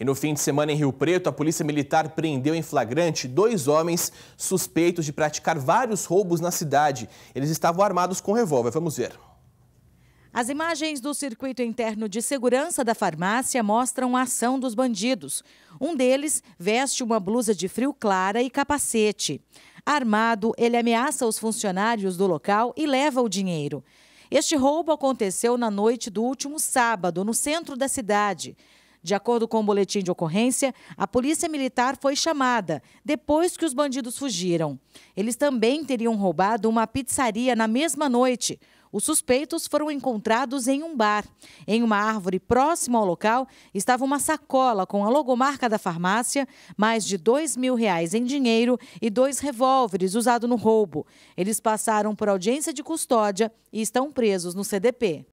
E no fim de semana em Rio Preto, a Polícia Militar prendeu em flagrante dois homens suspeitos de praticar vários roubos na cidade. Eles estavam armados com revólver. Vamos ver. As imagens do circuito interno de segurança da farmácia mostram a ação dos bandidos. Um deles veste uma blusa de frio clara e capacete. Armado, ele ameaça os funcionários do local e leva o dinheiro. Este roubo aconteceu na noite do último sábado, no centro da cidade. De acordo com o boletim de ocorrência, a polícia militar foi chamada depois que os bandidos fugiram. Eles também teriam roubado uma pizzaria na mesma noite. Os suspeitos foram encontrados em um bar. Em uma árvore próxima ao local estava uma sacola com a logomarca da farmácia, mais de dois mil reais em dinheiro e dois revólveres usados no roubo. Eles passaram por audiência de custódia e estão presos no CDP.